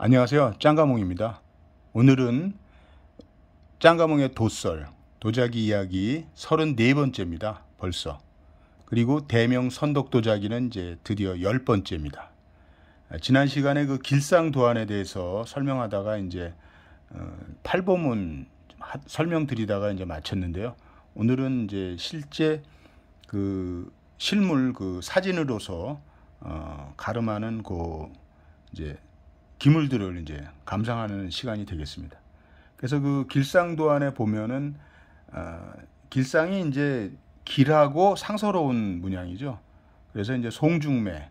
안녕하세요. 짱가몽입니다. 오늘은 짱가몽의 도설 도자기 이야기 34번째입니다. 벌써. 그리고 대명 선덕 도자기는 이제 드디어 10번째입니다. 아, 지난 시간에 그 길상 도안에 대해서 설명하다가 이제 8보문 어, 설명드리다가 이제 마쳤는데요. 오늘은 이제 실제 그 실물 그 사진으로서 어, 가름하는 그 이제 기물들을 이제 감상하는 시간이 되겠습니다. 그래서 그 길상도안에 보면은 어, 길상이 이제 길하고 상서로운 문양이죠. 그래서 이제 송중매,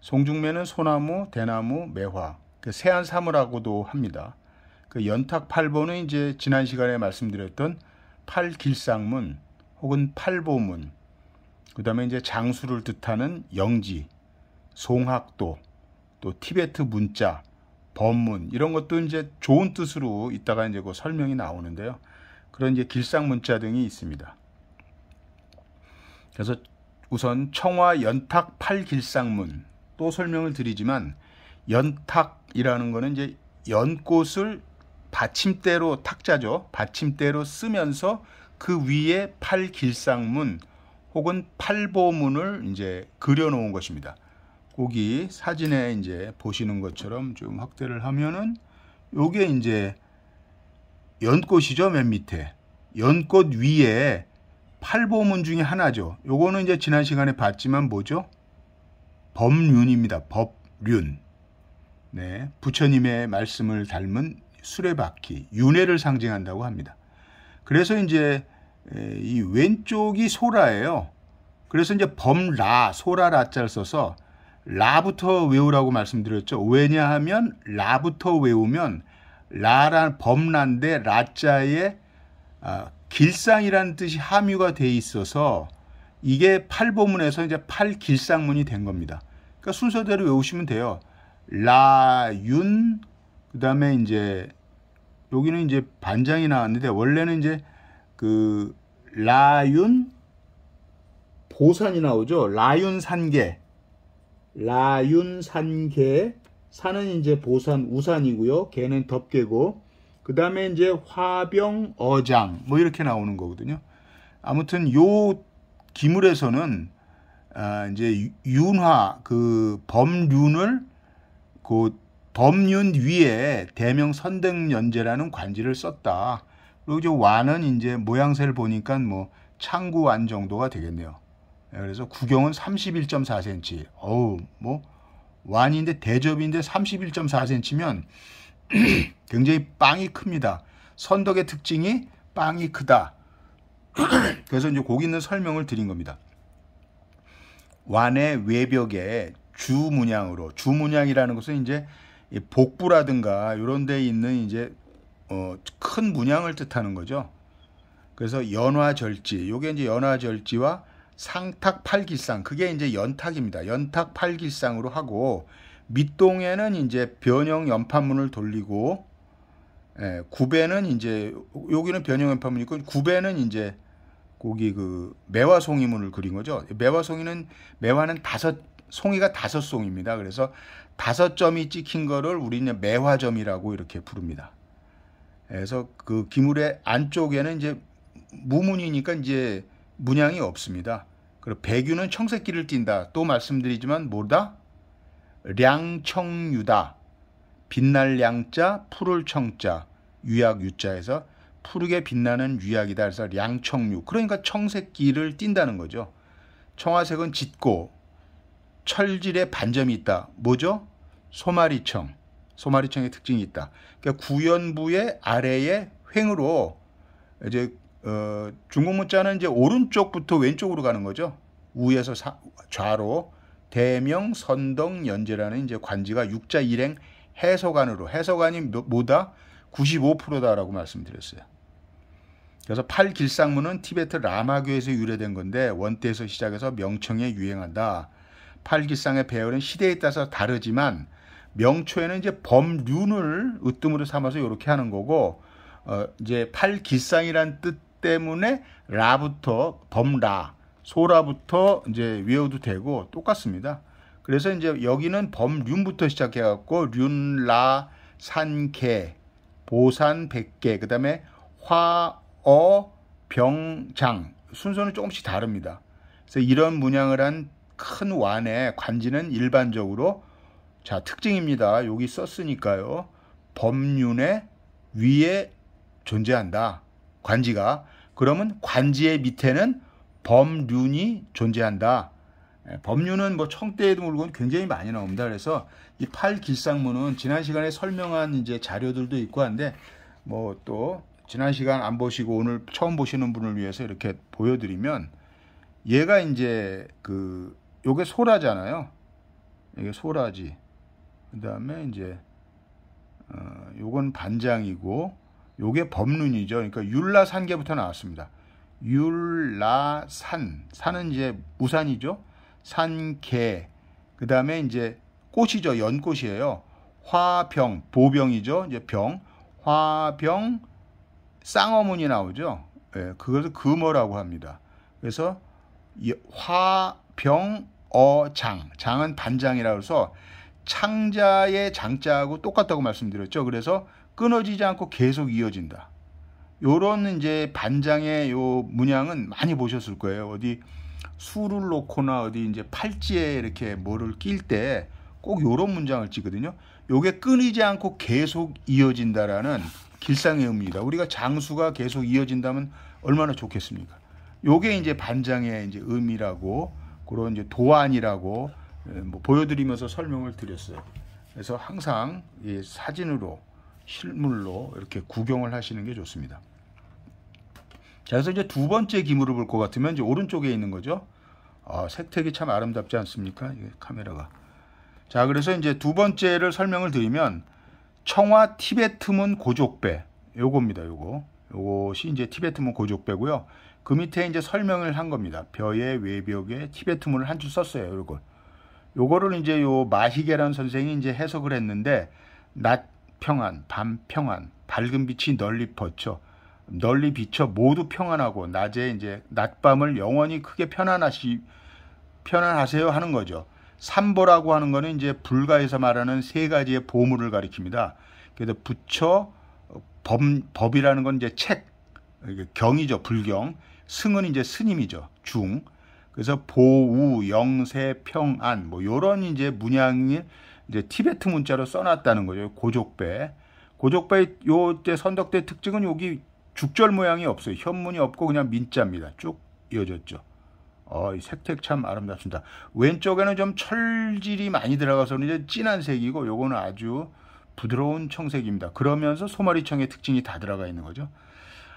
송중매는 소나무, 대나무, 매화, 그 세안 사물하고도 합니다. 그 연탁 팔보는 이제 지난 시간에 말씀드렸던 팔길상문 혹은 팔보문, 그 다음에 이제 장수를 뜻하는 영지, 송학도, 또 티베트 문자, 법문 이런 것도 이제 좋은 뜻으로 있다가 이제 그 설명이 나오는데요. 그런 이제 길상 문자 등이 있습니다. 그래서 우선 청화 연탁 팔길상문 또 설명을 드리지만 연탁이라는 거는 이제 연꽃을 받침대로 탁자죠. 받침대로 쓰면서 그 위에 팔길상문 혹은 팔보문을 이제 그려놓은 것입니다. 고기 사진에 이제 보시는 것처럼 좀 확대를 하면은 요게 이제 연꽃이죠 맨 밑에 연꽃 위에 팔보문 중에 하나죠 요거는 이제 지난 시간에 봤지만 뭐죠 법륜입니다 법륜 네 부처님의 말씀을 닮은 수레바퀴 윤회를 상징한다고 합니다 그래서 이제 이 왼쪽이 소라예요 그래서 이제 범라 소라 라짤 써서 라부터 외우라고 말씀드렸죠. 왜냐하면 라부터 외우면 라란 범란데 라자에 아, 길상이라는 뜻이 함유가 돼 있어서 이게 팔보문에서 이제 팔길상문이 된 겁니다. 그러니까 순서대로 외우시면 돼요. 라윤 그다음에 이제 여기는 이제 반장이 나왔는데 원래는 이제 그 라윤 보산이 나오죠. 라윤 산계 라윤산계 산은 이제 보산 우산이고요. 개는 덮개고 그 다음에 이제 화병 어장 뭐 이렇게 나오는 거거든요. 아무튼 요 기물에서는 아, 이제 윤화 그 범륜을 그 범륜 위에 대명 선등연제라는 관지를 썼다. 그리고 이제 와는 이제 모양새를 보니까 뭐 창구완 정도가 되겠네요. 예, 그래서 구경은 31.4cm. 어우, 뭐, 완인데 대접인데 31.4cm면 굉장히 빵이 큽니다. 선덕의 특징이 빵이 크다. 그래서 이제 거기 있는 설명을 드린 겁니다. 완의 외벽에 주문양으로, 주문양이라는 것은 이제 복부라든가 이런 데 있는 이제 어, 큰 문양을 뜻하는 거죠. 그래서 연화절지, 요게 이제 연화절지와 상탁 팔길상 그게 이제 연탁입니다. 연탁 팔길상으로 하고 밑동에는 이제 변형 연판문을 돌리고 예, 구배는 이제 여기는 변형 연판문이고 구배는 이제 거기 그 매화송이문을 그린 거죠. 매화송이는 매화는 다섯 송이가 다섯 송입니다. 그래서 다섯 점이 찍힌 거를 우리는 매화점이라고 이렇게 부릅니다. 그래서 그 기물의 안쪽에는 이제 무문이니까 이제 문양이 없습니다. 그리고 배유는 청새끼를 띈다. 또 말씀드리지만 뭐다? 량청유다. 빛날 양자, 푸를 청자, 유약 유자에서 푸르게 빛나는 유약이다. 그래서 량청유. 그러니까 청색기를 띈다는 거죠. 청화색은 짙고 철질의 반점이 있다. 뭐죠? 소마리청. 소마리청의 특징이 있다. 그러니까 구연부의 아래의 횡으로 이제 어, 중국 문자는 이제 오른쪽부터 왼쪽으로 가는 거죠. 우에서 사, 좌로 대명 선덕 연제라는 이제 관지가 육자 일행 해석안으로 해석안이 뭐다 95%다라고 말씀드렸어요. 그래서 팔길상문은 티베트 라마교에서 유래된 건데 원대에서 시작해서 명청에 유행한다. 팔길상의 배열은 시대에 따라서 다르지만 명초에는 이제 범륜을 으뜸으로 삼아서 이렇게 하는 거고 어, 이제 팔길상이란 뜻 때문에 라부터 범라, 소라부터 이제 외워도 되고 똑같습니다. 그래서 이제 여기는 범륜부터 시작해갖고 륜라 산계 보산 백계 그 다음에 화어 병장 순서는 조금씩 다릅니다. 그래서 이런 문양을 한 큰 완의 관지는 일반적으로 자 특징입니다. 여기 썼으니까요. 범륜의 위에 존재한다. 관지가 그러면 관지의 밑에는 범륜이 존재한다. 예, 범륜은뭐 청대에도 물건 굉장히 많이 나옵니다. 그래서 이 팔길상문은 지난 시간에 설명한 이제 자료들도 있고 한데 뭐 또 지난 시간 안 보시고 오늘 처음 보시는 분을 위해서 이렇게 보여드리면 얘가 이제 그 요게 소라잖아요. 이게 소라지. 그 다음에 이제 어 요건 반장이고 요게 법륜이죠. 그러니까 율라산계부터 나왔습니다. 율라산. 산은 이제 우산이죠. 산계. 그 다음에 이제 꽃이죠. 연꽃이에요. 화병, 보병이죠. 이제 병. 화병, 쌍어문이 나오죠. 예, 그것을 금어라고 합니다. 그래서 화병, 어, 장. 장은 반장이라 그래서 창자의 장자하고 똑같다고 말씀드렸죠. 그래서 끊어지지 않고 계속 이어진다. 요런 이제 반장의 요 문양은 많이 보셨을 거예요. 어디 술을 놓거나 어디 이제 팔찌에 이렇게 뭐를 낄 때 꼭 요런 문장을 찍거든요. 요게 끊이지 않고 계속 이어진다라는 길상의 의미입니다. 우리가 장수가 계속 이어진다면 얼마나 좋겠습니까? 요게 이제 반장의 이제 의미라고 그런 이제 도안이라고 예, 뭐 보여드리면서 설명을 드렸어요. 그래서 항상 이 사진으로 실물로 이렇게 구경을 하시는 게 좋습니다. 자, 그래서 이제 두 번째 기물을 볼 것 같으면 이제 오른쪽에 있는 거죠. 아, 색택이 참 아름답지 않습니까? 카메라가. 자, 그래서 이제 두 번째를 설명을 드리면 청화 티베트문 고족배 요겁니다. 요거. 요것이 이제 티베트문 고족배고요. 그 밑에 이제 설명을 한 겁니다. 벼의 외벽에 티베트문을 한 줄 썼어요. 요걸. 요거를 이제 요 마히게란 선생이 이제 해석을 했는데 낮 평안, 밤 평안, 밝은 빛이 널리 퍼쳐 널리 비쳐 모두 평안하고 낮에 이제 낮밤을 영원히 크게 편안하시 편안하세요 하는 거죠. 삼보라고 하는 거는 이제 불가에서 말하는 세 가지의 보물을 가리킵니다. 그래서 부처 법, 법이라는 건 이제 책 경이죠 불경 승은 이제 스님이죠 중 그래서 보우 영세 평안 뭐 요런 이제 문양을 이제 티베트 문자로 써놨다는 거죠. 고족배. 고족배 의 요때 선덕대 특징은 여기 죽절 모양이 없어요. 현문이 없고 그냥 민자입니다. 쭉 이어졌죠. 어, 이 색택 참 아름답습니다. 왼쪽에는 좀 철질이 많이 들어가서 이제 진한 색이고 요거는 아주 부드러운 청색입니다. 그러면서 소머리청의 특징이 다 들어가 있는 거죠.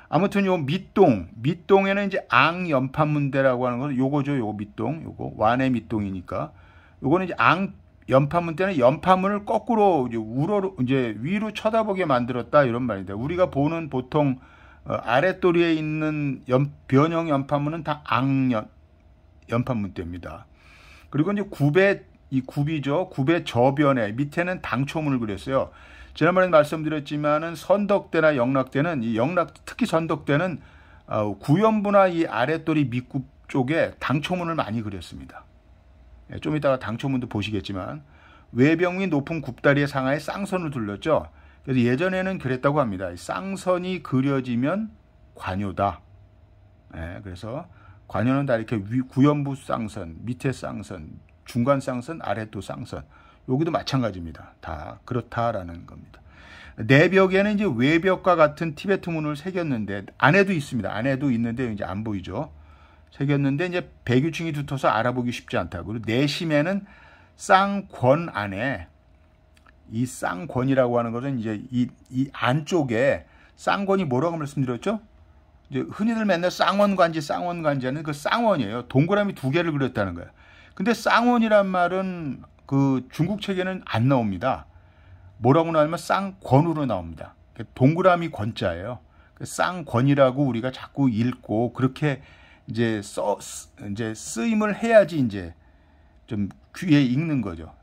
아무튼 요 밑동, 밑동에는 이제 앙연판문대라고 하는 거 요거죠. 요거 밑동, 요거 완의 밑동이니까 요거는 이제 앙 연파문 때는 연파문을 거꾸로 이제 우로 이제 위로 쳐다보게 만들었다 이런 말인데 우리가 보는 보통 어, 아랫도리에 있는 연, 변형 연파문은 다 악연 연판문때입니다 그리고 이제 구배 이구비죠 구배 저변에 밑에는 당초문을 그렸어요. 지난번에 말씀드렸지만은 선덕대나 영락대는 이 영락 특히 선덕대는 어, 구연부나 이 아랫돌이 밑굽 쪽에 당초문을 많이 그렸습니다. 예, 좀 이따가 당초문도 보시겠지만 외병이 높은 굽다리의 상하에 쌍선을 둘렀죠. 그래서 예전에는 그랬다고 합니다. 쌍선이 그려지면 관요다. 예, 그래서 관요는 다 이렇게 위, 구연부 쌍선, 밑에 쌍선, 중간 쌍선, 아래 또 쌍선. 여기도 마찬가지입니다. 다 그렇다라는 겁니다. 내벽에는 이제 외벽과 같은 티베트 문을 새겼는데 안에도 있습니다. 안에도 있는데 이제 안 보이죠. 새겼는데 이제 배규층이 두터서 워 알아보기 쉽지 않다고. 그리고 내심에는 쌍권 안에 이 쌍권이라고 하는 것은 이제 이, 이 안쪽에 쌍권이 뭐라고 말씀드렸죠? 이제 흔히들 맨날 쌍원관지 쌍원관지 하는 그 쌍원이에요. 동그라미 두 개를 그렸다는 거예요. 근데 쌍원이란 말은 그 중국 책에는 안 나옵니다. 뭐라고 나오면 쌍권으로 나옵니다. 동그라미 권자예요. 쌍권이라고 우리가 자꾸 읽고 그렇게 이제 써 이제 쓰임을 해야지 이제 좀 귀에 익는 거죠.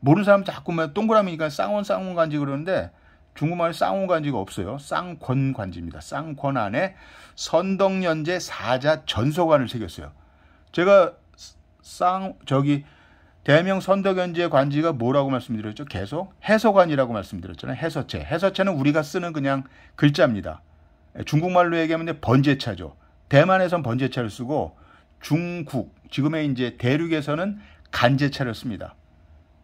모르는 사람 자꾸만 동그라미니까 쌍원 쌍원 관지 그러는데 중국말 쌍원 관지가 없어요. 쌍권 관지입니다. 쌍권 안에 선덕연제 사자 전소관을 새겼어요. 제가 쌍 저기 대명 선덕연제 관지가 뭐라고 말씀드렸죠? 계속 해서관이라고 말씀드렸잖아요. 해서체. 해서체는 우리가 쓰는 그냥 글자입니다. 중국말로 얘기하면 번제차죠. 대만에선 번제차를 쓰고 중국 지금의 이제 대륙에서는 간제차를 씁니다.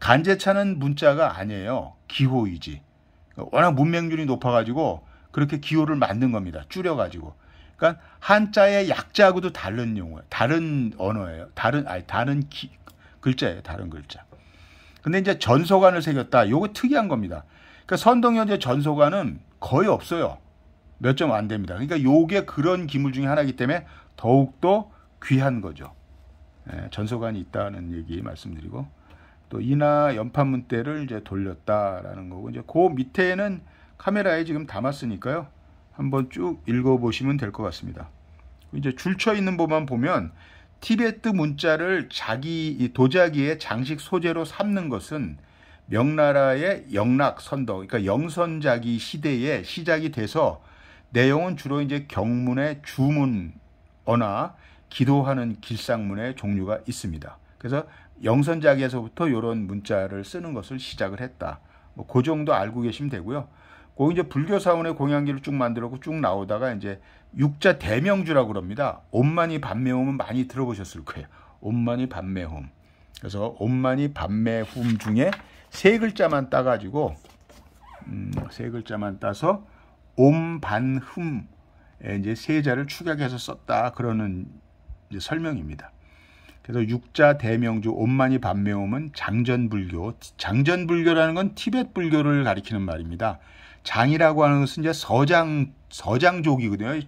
간제차는 문자가 아니에요. 기호이지. 워낙 문맹률이 높아가지고 그렇게 기호를 만든 겁니다. 줄여가지고. 그러니까 한자의 약자하고도 다른 용어, 다른 언어예요. 다른 아니 다른 기, 글자예요. 다른 글자. 근데 이제 전소관을 새겼다. 요거 특이한 겁니다. 그러니까 선동현재 전소관은 거의 없어요. 몇점안 됩니다. 그러니까 요게 그런 기물 중에 하나이기 때문에 더욱더 귀한 거죠. 예, 전소관이 있다는 얘기 말씀드리고 또 인하 연판문대를 이제 돌렸다라는 거고 이제 그 밑에는 카메라에 지금 담았으니까요. 한번 쭉 읽어보시면 될 것 같습니다. 이제 줄쳐 있는 법만 보면 티베트 문자를 자기 도자기의 장식 소재로 삼는 것은 명나라의 영락 선덕, 그러니까 영선자기 시대의 시작이 돼서 내용은 주로 이제 경문의 주문어나 기도하는 길상문의 종류가 있습니다. 그래서 영선자기에서부터 이런 문자를 쓰는 것을 시작을 했다. 뭐그 정도 알고 계시면 되고요. 그 이제 불교 사원의 공양기를 쭉 만들었고 쭉 나오다가 이제 육자 대명주라고 그럽니다. 옴만이 반매홈은 많이 들어보셨을 거예요. 옴만이 반매홈. 그래서 옴만이 반매홈 중에 세 글자만 따가지고 음, 세 글자만 따서 옴반흠 이제 세자를 축약해서 썼다 그러는 설명입니다. 그래서 육자 대명주 옴만이 반매옴은 장전불교, 장전불교라는 건 티벳 불교를 가리키는 말입니다. 장이라고 하는 것은 이제 서장 서장족이거든요.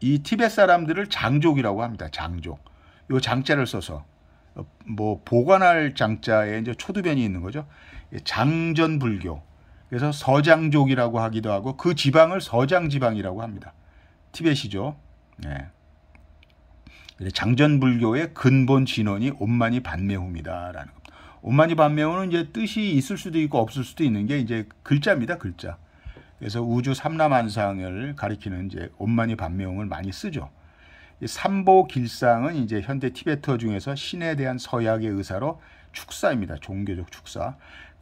이 티벳 사람들을 장족이라고 합니다. 장족. 요 장자를 써서 어, 뭐 보관할 장자에 이제 초두변이 있는 거죠. 장전불교. 그래서 서장족이라고 하기도 하고 그 지방을 서장지방이라고 합니다. 티벳이죠. 예. 장전불교의 근본 진원이 온만이 반매후입니다라는 겁니다. 온만이 반매후는 이제 뜻이 있을 수도 있고 없을 수도 있는 게 이제 글자입니다. 글자. 그래서 우주 삼라만상을 가리키는 이제 온만이 반매후를 많이 쓰죠. 삼보 길상은 이제 현대 티베터 중에서 신에 대한 서약의 의사로 축사입니다. 종교적 축사.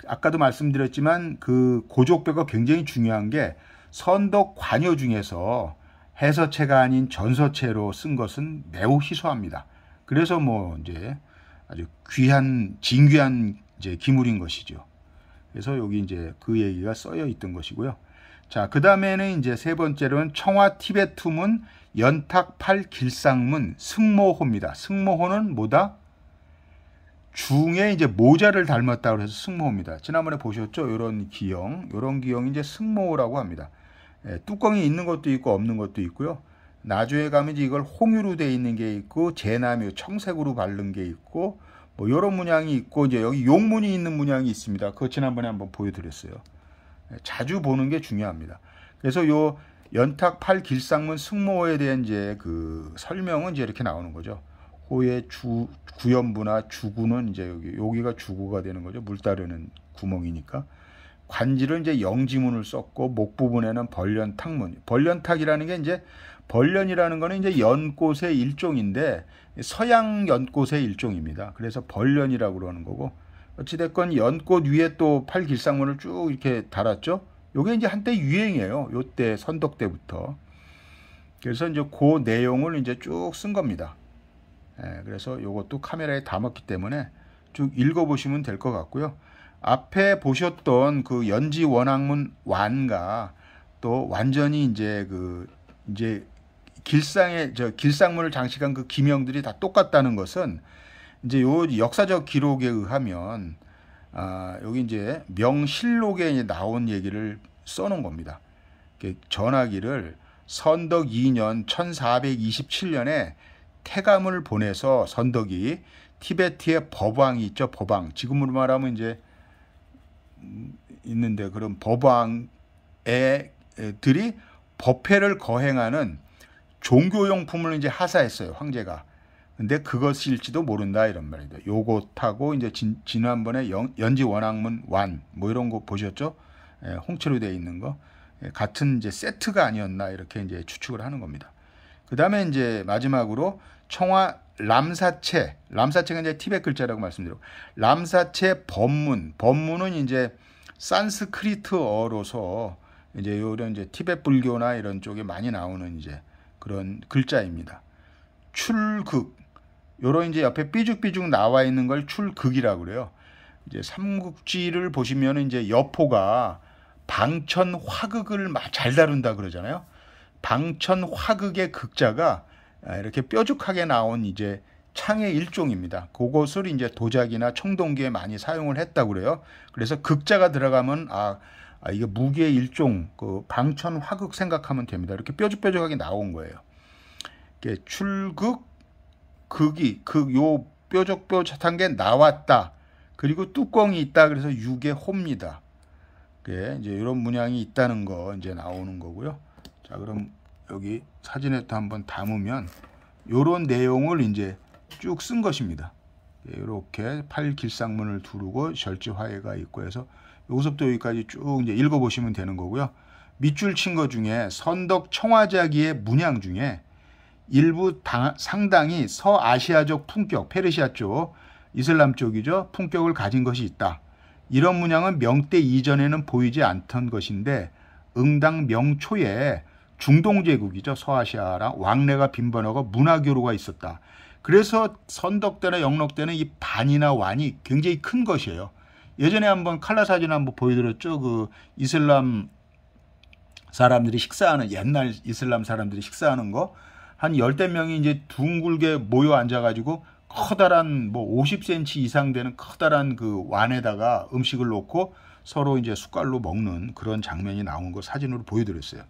아까도 말씀드렸지만 그 고족뼈가 굉장히 중요한 게 선덕 관여 중에서 해서체가 아닌 전서체로 쓴 것은 매우 희소합니다. 그래서 뭐 이제 아주 귀한 진귀한 이제 기물인 것이죠. 그래서 여기 이제 그 얘기가 써여 있던 것이고요. 자, 그 다음에는 이제 세 번째로는 청화 티베트문 연탁팔 길상문 승모호입니다. 승모호는 뭐다? 중에 이제 모자를 닮았다고 해서 승모호입니다. 지난번에 보셨죠? 이런 기형, 이런 기형이 이제 승모호라고 합니다. 예, 뚜껑이 있는 것도 있고 없는 것도 있고요. 나중에 가면 이제 이걸 홍유로 돼 있는 게 있고 제나묘 청색으로 바른 게 있고 뭐 이런 문양이 있고 이제 여기 용문이 있는 문양이 있습니다. 그거 지난번에 한번 보여드렸어요. 예, 자주 보는 게 중요합니다. 그래서 요 연탁 팔길상문 승모호에 대한 이제 그 설명은 이제 이렇게 나오는 거죠. 호의 주, 구연부나 주구는 이제 여기, 여기가 주구가 되는 거죠. 물 따르는 구멍이니까. 관지를 이제 영지문을 썼고, 목 부분에는 벌련탁문. 벌련탁이라는 게 이제 벌련이라는 거는 이제 연꽃의 일종인데, 서양 연꽃의 일종입니다. 그래서 벌련이라고 그러는 거고, 어찌됐건 연꽃 위에 또 팔길상문을 쭉 이렇게 달았죠. 요게 이제 한때 유행이에요. 요때 선덕 때부터. 그래서 이제 그 내용을 이제 쭉 쓴 겁니다. 예, 그래서 요것도 카메라에 담았기 때문에 쭉 읽어보시면 될 것 같고요. 앞에 보셨던 그 연지 원학문 완과 또 완전히 이제 그 이제 길상의 저 길상문을 장식한 그 기명들이 다 똑같다는 것은 이제 요 역사적 기록에 의하면 아, 여기 이제 명실록에 나온 얘기를 써놓은 겁니다. 전화기를 선덕 2년 1427년에 태감을 보내서 선덕이 티베트의 법왕이 있죠. 법왕. 지금으로 말하면 이제 있는데 그런 법왕의 들이 법회를 거행하는 종교용품을 이제 하사했어요. 황제가. 근데 그것일지도 모른다 이런 말이죠. 요것하고 이제 진, 지난번에 연, 연지 원학문 완 뭐 이런 거 보셨죠? 예, 홍채로 되어 있는 거 예, 같은 이제 세트가 아니었나 이렇게 이제 추측을 하는 겁니다. 그 다음에 이제 마지막으로 청화 람사체 람사체가 이제 티벳 글자라고 말씀드리고 람사체 법문 법문은 이제 산스크리트어로서 이제 요런 이제 티벳 불교나 이런 쪽에 많이 나오는 이제 그런 글자입니다. 출극 요런 이제 옆에 삐죽삐죽 나와 있는 걸 출극이라고 그래요. 이제 삼국지를 보시면 이제 여포가 방천 화극을 잘 다룬다 그러잖아요. 방천 화극의 극자가 아, 이렇게 뾰족하게 나온 이제 창의 일종입니다. 그것을 이제 도자기나 청동기에 많이 사용을 했다고 그래요. 그래서 극자가 들어가면 아, 아 이게 무기의 일종 그 방천 화극 생각하면 됩니다. 이렇게 뾰족뾰족하게 나온 거예요. 이게 출극 극이 극요 뾰족뼈 뾰단게 나왔다. 그리고 뚜껑이 있다. 그래서 육의 호입니다. 예, 이제 이런 문양이 있다는 거 이제 나오는 거고요. 자, 그럼 여기 사진에 또 한번 담으면 요런 내용을 이제 쭉 쓴 것입니다. 예, 이렇게 팔길상문을 두르고 절지화해가 있고 해서 요기서부터 여기까지 쭉 이제 읽어보시면 되는 거고요. 밑줄 친 거 중에 선덕 청화자기의 문양 중에 일부 당, 상당히 서아시아적 품격, 페르시아 쪽, 이슬람 쪽이죠. 품격을 가진 것이 있다. 이런 문양은 명때 이전에는 보이지 않던 것인데 응당 명초에 중동제국이죠. 서아시아랑 왕래가 빈번하고 문화교류가 있었다. 그래서 선덕대나 영록대는 이 반이나 완이 굉장히 큰 것이에요. 예전에 한번 칼라 사진 한번 보여드렸죠. 그 이슬람 사람들이 식사하는 옛날 이슬람 사람들이 식사하는 거한 열댓 명이 이제 둥글게 모여 앉아가지고 커다란 뭐 50cm 이상 되는 커다란 그 완에다가 음식을 놓고 서로 이제 숟갈로 먹는 그런 장면이 나온 걸 사진으로 보여드렸어요.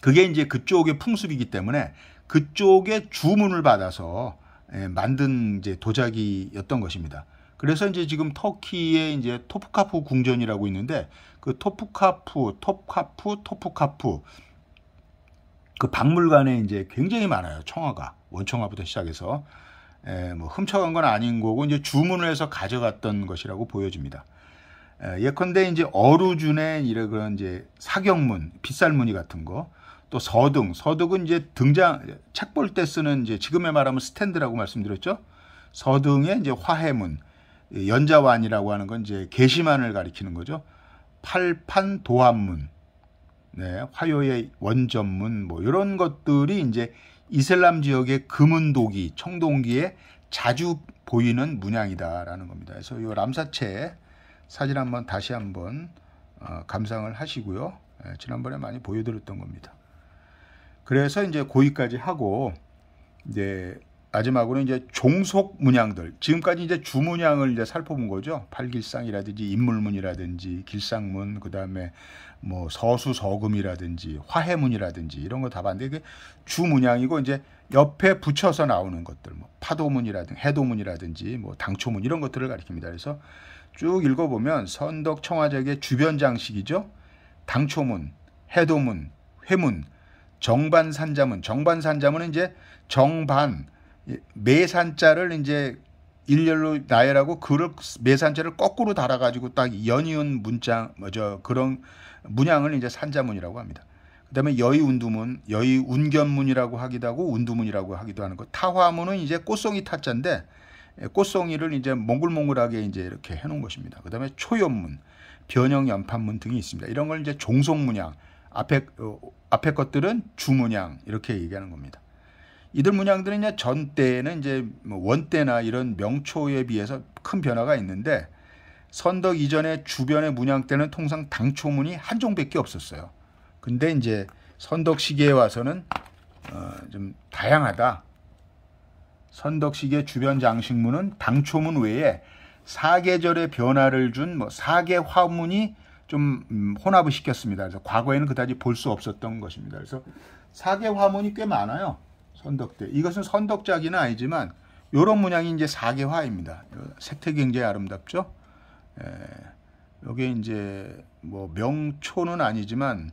그게 이제 그쪽의 풍습이기 때문에 그쪽에 주문을 받아서 예, 만든 이제 도자기였던 것입니다. 그래서 이제 지금 터키의 이제 토프카프 궁전이라고 있는데 그 토프카프, 토프카프 토프카프 그 박물관에 이제 굉장히 많아요. 청화가 원청화부터 시작해서 에, 예, 뭐 훔쳐간 건 아닌 거고 이제 주문을 해서 가져갔던 것이라고 보여집니다. 에, 예, 예컨대 이제 어루준의 이런 그런 이제 사경문, 빗살무늬 같은 거, 또 서등, 서등은 이제 등장 책볼 때 쓰는 이제 지금에 말하면 스탠드라고 말씀드렸죠. 서등의 이제 화해문, 예, 연자완이라고 하는 건 이제 계시만을 가리키는 거죠. 팔판 도안문 네, 화요의 원전문 뭐 이런 것들이 이제 이슬람 지역의 금은도기, 청동기에 자주 보이는 문양이다라는 겁니다. 그래서 이 람사체 사진 한번 다시 한번 어, 감상을 하시고요. 예, 지난번에 많이 보여드렸던 겁니다. 그래서 이제 고위까지 하고 이제 마지막으로 이제 종속 문양들 지금까지 이제 주문양을 이제 살펴본 거죠 팔길상이라든지 인물문이라든지 길상문 그 다음에 뭐 서수 서금이라든지 화해문이라든지 이런 거 다 봤는데 그게 주 문양이고 이제 옆에 붙여서 나오는 것들 뭐 파도문이라든지 해도문이라든지 뭐 당초문 이런 것들을 가리킵니다. 그래서 쭉 읽어보면 선덕 청화작의 주변 장식이죠. 당초문, 해도문, 회문, 정반산자문. 정반산자문은 이제 정반 매산자를 이제 일렬로 나열하고 글을 매산체를 거꾸로 달아가지고 딱 연이은 문장 뭐 저 그런 문양을 이제 산자문이라고 합니다. 그다음에 여의운두문, 여의운견문이라고 하기도 하고 운두문이라고 하기도 하는 거. 타화문은 이제 꽃송이 타자인데 예, 꽃송이를 이제 몽글몽글하게 이제 이렇게 해놓은 것입니다. 그다음에 초연문, 변형연판문 등이 있습니다. 이런 걸 이제 종속문양, 앞에 어, 앞에 것들은 주문양 이렇게 얘기하는 겁니다. 이들 문양들은 이제 전때에는 이제 뭐 원대나 이런 명초에 비해서 큰 변화가 있는데 선덕 이전의 주변의 문양 때는 통상 당초문이 한 종밖에 없었어요. 근데 이제 선덕 시기에 와서는 어, 좀 다양하다. 선덕 시기의 주변 장식문은 당초문 외에 사계절의 변화를 준 뭐 사계 화문이 좀 음, 혼합을 시켰습니다. 그래서 과거에는 그다지 볼 수 없었던 것입니다. 그래서 사계 화문이 꽤 많아요. 선덕대. 이것은 선덕작이는 아니지만 요런 문양이 이제 사계화입니다. 색태 굉장히 아름답죠. 이게 예. 이제 뭐 명초는 아니지만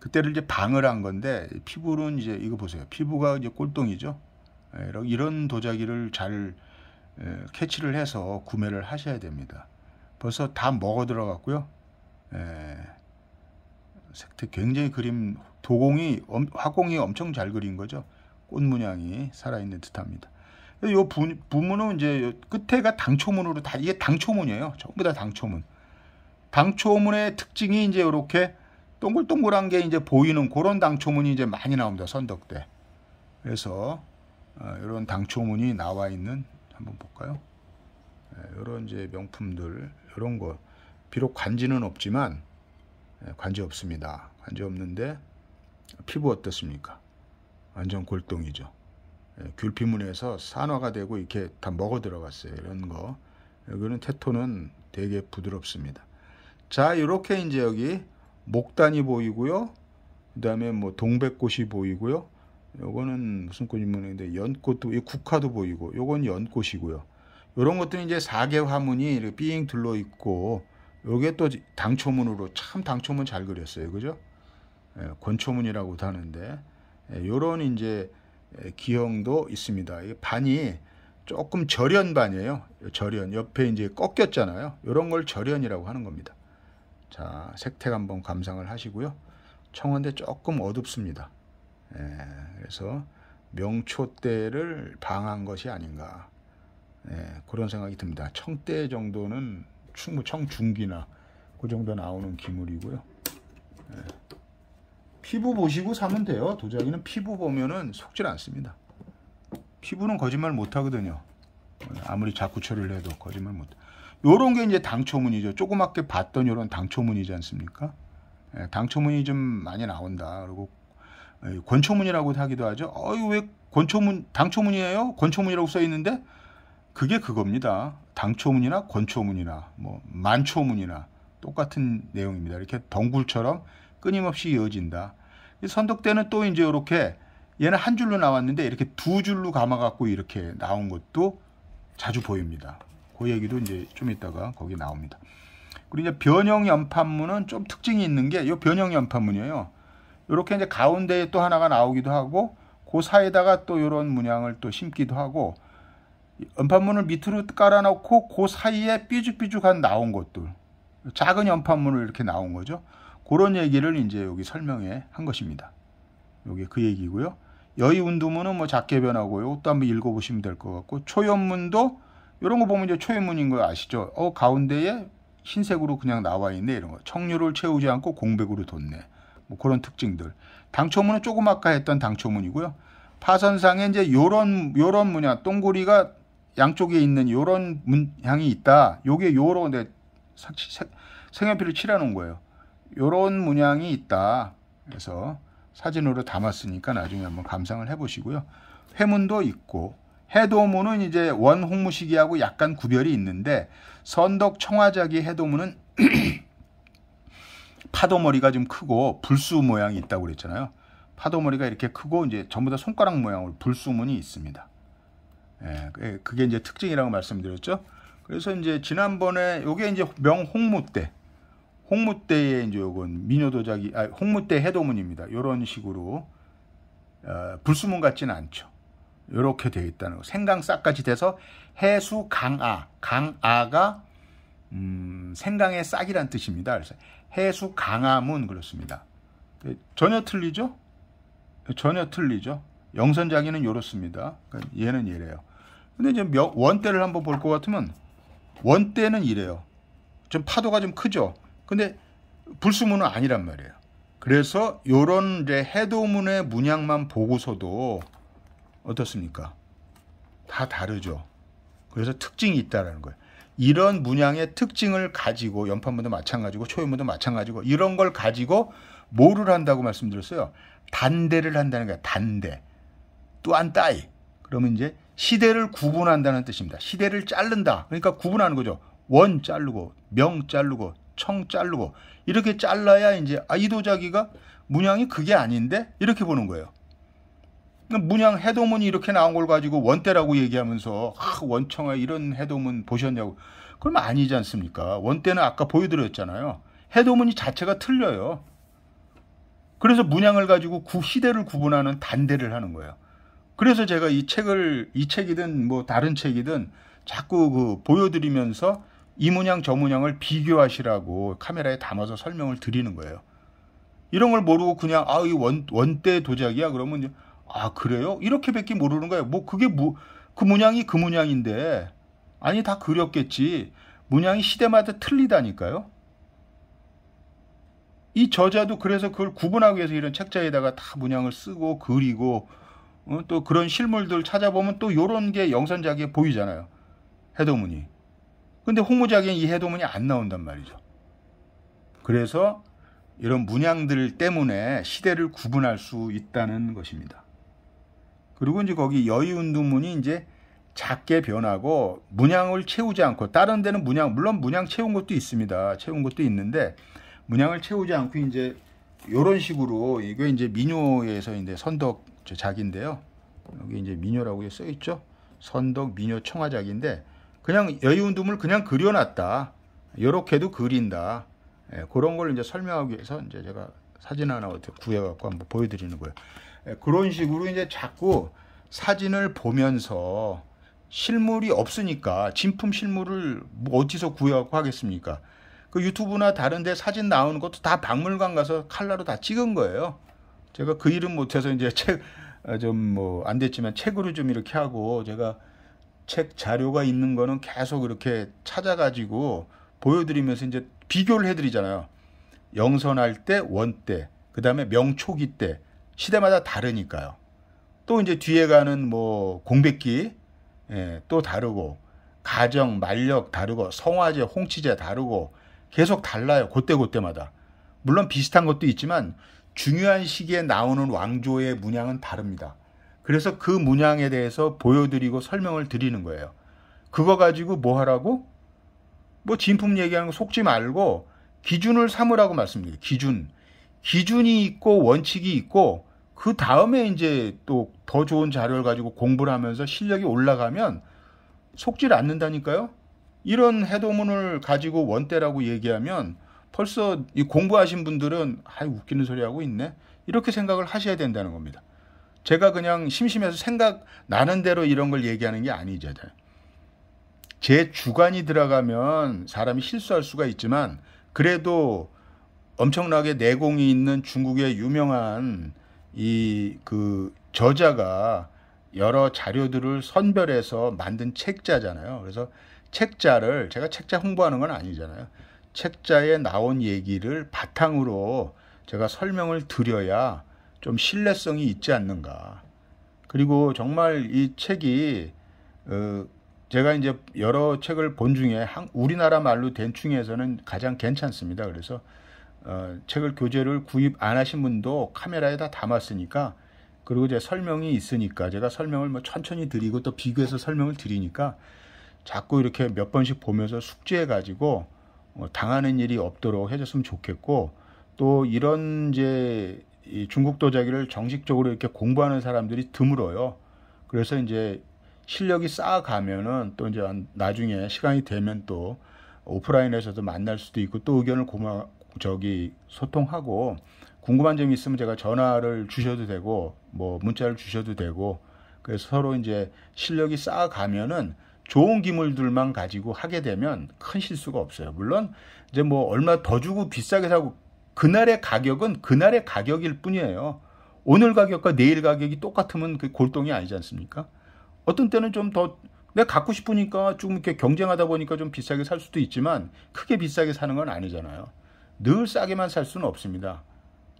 그때를 이제 방을 한 건데 피부는 이제 이거 보세요. 피부가 이제 꼴동이죠. 예, 이런 도자기를 잘 예, 캐치를 해서 구매를 하셔야 됩니다. 벌써 다 먹어 들어갔고요. 색태 굉장히 그림 도공이 화공이 엄청 잘 그린 거죠. 꽃 문양이 살아있는 듯합니다. 이 부문은 이제 끝에가 당초문으로 다 이게 당초문이에요. 전부 다 당초문. 당초문의 특징이 이제 이렇게 동글동글한 게 이제 보이는 그런 당초문이 이제 많이 나옵니다. 선덕대. 그래서 이런 어, 당초문이 나와 있는 한번 볼까요? 이런 예, 이제 명품들 이런 거 비록 관지는 없지만 예, 관지 없습니다. 관지 없는데 피부 어떻습니까? 완전 골동이죠. 예, 귤피문에서 산화가 되고 이렇게 다 먹어 들어갔어요. 이런 거. 여기는 테토는 되게 부드럽습니다. 자, 이렇게 이제 여기 목단이 보이고요. 그 다음에 뭐 동백꽃이 보이고요. 요거는 무슨 꽃이 모르데 연꽃도, 국화도 보이고, 요건 연꽃이고요. 요런 것들은 이제 사계 화문이 이렇게 삥 둘러 있고, 요게 또 당초문으로 참 당초문 잘 그렸어요. 그죠? 예, 권초문이라고도 하는데. 예, 요런 이제 예, 기형도 있습니다. 반이 조금 절연 반이에요. 절연 옆에 이제 꺾였잖아요. 요런 걸 절연이라고 하는 겁니다. 자, 색택 한번 감상을 하시고요. 청원대 조금 어둡습니다. 예, 그래서 명초 때를 방한 것이 아닌가 예, 그런 생각이 듭니다. 청대 정도는 충무 청중기나 그 정도 나오는 기물이고요. 피부 보시고 사면 돼요. 도자기는 피부 보면은 속질 않습니다. 피부는 거짓말 못 하거든요. 아무리 자꾸 처리를 해도 거짓말 못. 요런 게 이제 당초문이죠. 조그맣게 봤던 요런 당초문이지 않습니까? 예, 당초문이 좀 많이 나온다. 그리고 예, 권초문이라고 하기도 하죠. 어이 왜 권초문 당초문이에요? 권초문이라고 써 있는데 그게 그겁니다. 당초문이나 권초문이나 뭐 만초문이나 똑같은 내용입니다. 이렇게 덩굴처럼 끊임없이 이어진다. 선덕대는 또 이제 이렇게 얘는 한 줄로 나왔는데 이렇게 두 줄로 감아갖고 이렇게 나온 것도 자주 보입니다. 그 얘기도 이제 좀있다가 거기 나옵니다. 그리고 이제 변형 연판문은 좀 특징이 있는 게 이 변형 연판문이에요. 이렇게 이제 가운데에 또 하나가 나오기도 하고 그 사이에다가 또 이런 문양을 또 심기도 하고 연판문을 밑으로 깔아놓고 그 사이에 삐죽삐죽한 나온 것들 작은 연판문을 이렇게 나온 거죠. 그런 얘기를 이제 여기 설명해 한 것입니다. 여기 그 얘기고요. 여의 운두문은 뭐 작게 변하고 요것도 한번 읽어보시면 될 것 같고 초연문도 이런 거 보면 이제 초연문인 거 아시죠? 어 가운데에 흰색으로 그냥 나와 있네 이런 거. 청류를 채우지 않고 공백으로 뒀네. 뭐 그런 특징들. 당초문은 조금 아까 했던 당초문이고요. 파선상에 이제 요런 요런 문양 동그리가 양쪽에 있는 요런 문양이 있다. 요게 요런 내 생연필을 칠해 놓은 거예요. 요런 문양이 있다. 그래서 사진으로 담았으니까 나중에 한번 감상을 해보시고요. 회문도 있고 해도문은 이제 원홍무시기하고 약간 구별이 있는데 선덕 청화자기 해도문은 파도머리가 좀 크고 불수 모양이 있다고 그랬잖아요. 파도머리가 이렇게 크고 이제 전부 다 손가락 모양으로 불수문이 있습니다. 예, 그게 이제 특징이라고 말씀드렸죠. 그래서 이제 지난번에 요게 이제 명홍무 때 홍무대의 이제 요건 민요도자기, 아, 홍무대 해도문입니다. 요런 식으로, 어, 불수문 같진 않죠. 요렇게 되어 있다는 거. 생강싹까지 돼서 해수 강아, 강아가, 음, 생강의 싹이란 뜻입니다. 그래서 해수 강아문 그렇습니다. 예, 전혀 틀리죠? 전혀 틀리죠? 영선자기는 요렇습니다. 그러니까 얘는 이래요. 근데 이제 원대를 한번 볼 것 같으면 원대는 이래요. 좀 파도가 좀 크죠? 근데 불수문은 아니란 말이에요. 그래서 요런 이제 해도문의 문양만 보고서도 어떻습니까? 다 다르죠. 그래서 특징이 있다라는 거예요. 이런 문양의 특징을 가지고 연판문도 마찬가지고 초연문도 마찬가지고 이런 걸 가지고 뭐를 한다고 말씀드렸어요? 단대를 한다는 거예요 단대. 또한 따이. 그러면 이제 시대를 구분한다는 뜻입니다. 시대를 자른다. 그러니까 구분하는 거죠. 원 자르고 명 자르고 청짤르고 이렇게 잘라야 이제 아이 도자기가 문양이 그게 아닌데 이렇게 보는 거예요. 그러니까 문양 해도문이 이렇게 나온 걸 가지고 원대라고 얘기하면서 아, 원청아 이런 해도문 보셨냐고 그럼 아니지 않습니까? 원대는 아까 보여드렸잖아요. 해도문이 자체가 틀려요. 그래서 문양을 가지고 구 시대를 구분하는 단대를 하는 거예요. 그래서 제가 이 책을 이 책이든 뭐 다른 책이든 자꾸 그 보여드리면서 이 문양 저 문양을 비교하시라고 카메라에 담아서 설명을 드리는 거예요. 이런 걸 모르고 그냥 아이원 원대 도자기야 그러면 아 그래요? 이렇게밖에 모르는 거예요. 뭐 그게 뭐 그 문양이 그 문양인데 아니 다 그렸겠지. 문양이 시대마다 틀리다니까요. 이 저자도 그래서 그걸 구분하기 위해서 이런 책자에다가 다 문양을 쓰고 그리고 어, 또 그런 실물들 찾아보면 또요런게 영선작에 보이잖아요. 해도문이. 근데 홍보작에는 이 해도문이 안 나온단 말이죠. 그래서 이런 문양들 때문에 시대를 구분할 수 있다는 것입니다. 그리고 이제 거기 여의운동문이 이제 작게 변하고 문양을 채우지 않고 다른 데는 문양 물론 문양 채운 것도 있습니다. 채운 것도 있는데 문양을 채우지 않고 이제 이런 식으로 이게 이제 민요에서 이제 선덕 작인데요. 여기 이제 민요라고 써 있죠. 선덕 민요 청화작인데 그냥 여의운동을 그냥 그려놨다. 이렇게도 그린다. 예, 그런 걸 이제 설명하기 위해서 이제 제가 사진 하나 어떻게 구해갖고 한번 보여드리는 거예요. 예, 그런 식으로 이제 자꾸 사진을 보면서 실물이 없으니까 진품 실물을 뭐 어디서 구해갖고 하겠습니까? 그 유튜브나 다른데 사진 나오는 것도 다 박물관 가서 칼라로 다 찍은 거예요. 제가 그 일은 못해서 이제 책 좀 뭐안 어, 됐지만 책으로 좀 이렇게 하고 제가 책 자료가 있는 거는 계속 이렇게 찾아가지고 보여드리면서 이제 비교를 해드리잖아요. 영선할 때, 원때, 그 다음에 명초기 때, 시대마다 다르니까요. 또 이제 뒤에 가는 뭐 공백기, 예, 또 다르고, 가정, 만력 다르고, 성화제, 홍치제 다르고, 계속 달라요. 그때그때마다. 물론 비슷한 것도 있지만, 중요한 시기에 나오는 왕조의 문양은 다릅니다. 그래서 그 문양에 대해서 보여드리고 설명을 드리는 거예요. 그거 가지고 뭐 하라고? 뭐 진품 얘기하는 거 속지 말고 기준을 삼으라고 말씀드려요. 기준. 기준이 있고 원칙이 있고 그 다음에 이제 또 더 좋은 자료를 가지고 공부를 하면서 실력이 올라가면 속질 않는다니까요. 이런 해도문을 가지고 원대라고 얘기하면 벌써 공부하신 분들은 아 웃기는 소리 하고 있네. 이렇게 생각을 하셔야 된다는 겁니다. 제가 그냥 심심해서 생각 나는 대로 이런 걸 얘기하는 게 아니죠. 제 주관이 들어가면 사람이 실수할 수가 있지만 그래도 엄청나게 내공이 있는 중국의 유명한 이 그 저자가 여러 자료들을 선별해서 만든 책자잖아요. 그래서 책자를 제가 책자 홍보하는 건 아니잖아요. 책자에 나온 얘기를 바탕으로 제가 설명을 드려야 좀 신뢰성이 있지 않는가. 그리고 정말 이 책이 어, 제가 이제 여러 책을 본 중에 한, 우리나라 말로 된 중에서는 가장 괜찮습니다. 그래서 어, 책을 교재를 구입 안 하신 분도 카메라에 다 담았으니까 그리고 제 설명이 있으니까 제가 설명을 뭐 천천히 드리고 또 비교해서 설명을 드리니까 자꾸 이렇게 몇 번씩 보면서 숙제해 가지고 어, 당하는 일이 없도록 해줬으면 좋겠고 또 이런 이제 이 중국 도자기를 정식적으로 이렇게 공부하는 사람들이 드물어요. 그래서 이제 실력이 쌓아가면은 또 이제 나중에 시간이 되면 또 오프라인에서도 만날 수도 있고 또 의견을 고마 저기 소통하고 궁금한 점이 있으면 제가 전화를 주셔도 되고 뭐 문자를 주셔도 되고 그래서 서로 이제 실력이 쌓아가면은 좋은 기물들만 가지고 하게 되면 큰 실수가 없어요. 물론 이제 뭐 얼마 더 주고 비싸게 사고 그날의 가격은 그날의 가격일 뿐이에요. 오늘 가격과 내일 가격이 똑같으면 그 골동이 아니지 않습니까? 어떤 때는 좀 더 내가 갖고 싶으니까 조금 이렇게 경쟁하다 보니까 좀 비싸게 살 수도 있지만 크게 비싸게 사는 건 아니잖아요. 늘 싸게만 살 수는 없습니다.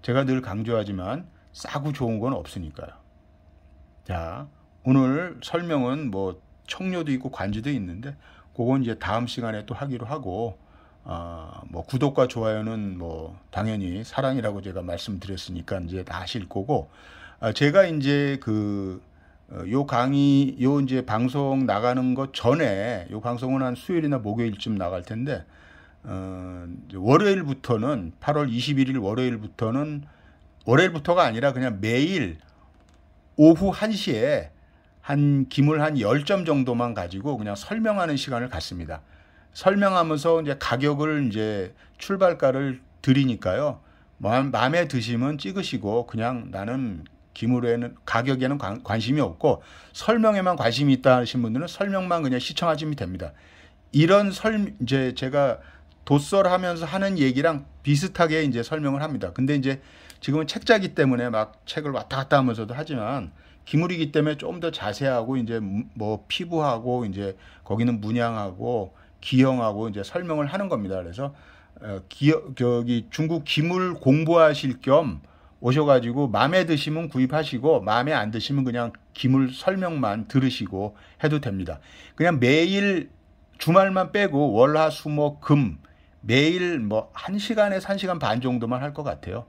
제가 늘 강조하지만 싸고 좋은 건 없으니까요. 자, 오늘 설명은 뭐 청료도 있고 관지도 있는데 그건 이제 다음 시간에 또 하기로 하고 어, 뭐 구독과 좋아요는 뭐 당연히 사랑이라고 제가 말씀드렸으니까 이제 다 아실 거고 아, 제가 이제 그요 어, 강의 요 이제 방송 나가는 것 전에 요 방송은 한 수요일이나 목요일쯤 나갈 텐데 어, 월요일부터는 8월 21일 월요일부터는 월요일부터가 아니라 그냥 매일 오후 1시에 한 김을 한 10점 정도만 가지고 그냥 설명하는 시간을 갖습니다. 설명하면서 이제 가격을 이제 출발가를 드리니까요. 마음에 드시면 찍으시고 그냥 나는 기물에는 가격에는 관, 심이 없고 설명에만 관심이 있다 하신 분들은 설명만 그냥 시청하시면 됩니다. 이런 설 이제 제가 도썰하면서 하는 얘기랑 비슷하게 이제 설명을 합니다. 근데 이제 지금은 책자기 때문에 막 책을 왔다 갔다 하면서도 하지만 기물이기 때문에 좀 더 자세하고 이제 뭐 피부하고 이제 거기는 문양하고 기형하고 이제 설명을 하는 겁니다. 그래서 어, 기어, 저기 중국 기물 공부하실 겸 오셔가지고 마음에 드시면 구입하시고 마음에 안 드시면 그냥 기물 설명만 들으시고 해도 됩니다. 그냥 매일 주말만 빼고 월화수목금 매일 뭐 한 시간에서 한 시간 반 정도만 할 것 같아요.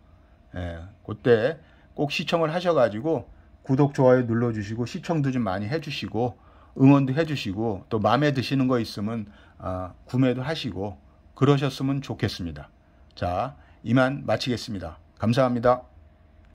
예, 그때 꼭 시청을 하셔가지고 구독 좋아요 눌러주시고 시청도 좀 많이 해주시고 응원도 해주시고 또 마음에 드시는 거 있으면 아, 구매도 하시고 그러셨으면 좋겠습니다. 자, 이만 마치겠습니다. 감사합니다.